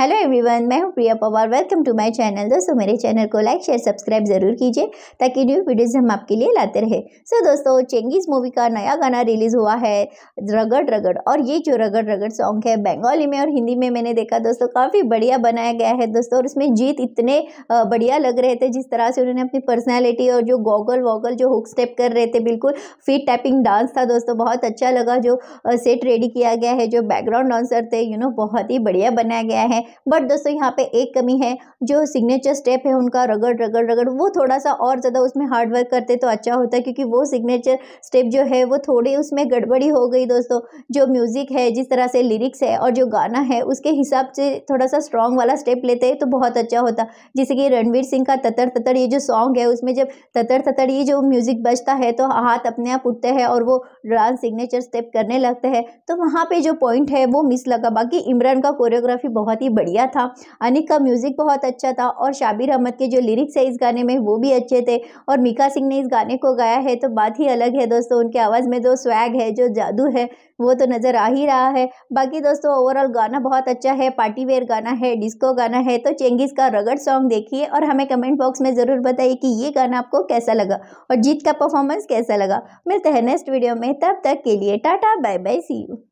hello everyone मैं हूं Priya Pawar welcome to my channel दोस्तों मेरे चैनल को लाइक शेयर सब्सक्राइब ज़रूर कीजिए ताकि न्यू वीडियोस हम आपके लिए लाते रहे सो so, दोस्तों चेंगीज़ मूवी का नया गाना रिलीज़ हुआ है रगड़ रगड़ और ये जो रगड़ रगड़ सॉन्ग है बंगाली में और हिंदी में मैंने देखा दोस्तों काफ़ी बढ़िया बनाया गया है दोस्तों और उसमें जीत इतने बढ़िया लग रहे थे जिस तरह से उन्होंने अपनी पर्सनैलिटी और जो गॉगल वॉगल जो हुक स्टेप कर रहे थे बिल्कुल फिट टैपिंग डांस था दोस्तों बहुत अच्छा लगा जो सेट रेडी किया गया है जो बैकग्राउंड डांसर थे यू नो बहुत ही बढ़िया बनाया गया है बट दोस्तों यहाँ पे एक कमी है जो सिग्नेचर स्टेप है उनका रगड़ रगड़ रगड़ वो थोड़ा सा और ज़्यादा उसमें हार्ड वर्क करते तो अच्छा होता क्योंकि वो सिग्नेचर स्टेप जो है वो थोड़ी उसमें गड़बड़ी हो गई दोस्तों जो म्यूज़िक है जिस तरह से लिरिक्स है और जो गाना है उसके हिसाब से थोड़ा सा स्ट्रॉन्ग वाला स्टेप लेते तो बहुत अच्छा होता जैसे कि रणवीर सिंह का ततर ततर ये जो सॉन्ग है उसमें जब ततर ततर ये जो म्यूज़िक बजता है तो हाथ अपने आप उठते हैं और वो डांस सिग्नेचर स्टेप करने लगते हैं तो वहाँ पे जो पॉइंट है वो मिस लगा बाकी इमरान का कोरियोग्राफी बहुत ही बढ़िया था अनिक का म्यूज़िक बहुत अच्छा था और शाबिर अहमद के जो लिरिक्स है इस गाने में वो भी अच्छे थे और मीका सिंह ने इस गाने को गाया है तो बात ही अलग है दोस्तों उनके आवाज़ में जो स्वैग है जो जादू है वो तो नज़र आ ही रहा है बाकी दोस्तों ओवरऑल गाना बहुत अच्छा है पार्टी वेयर गाना है डिस्को गाना है तो चेंगिस का रगड़ सॉन्ग देखिए और हमें कमेंट बॉक्स में ज़रूर बताइए कि ये गाना आपको कैसा लगा और जीत का परफॉर्मेंस कैसा लगा मिलते हैं नेक्स्ट वीडियो में तब तक के लिए tata bye bye see you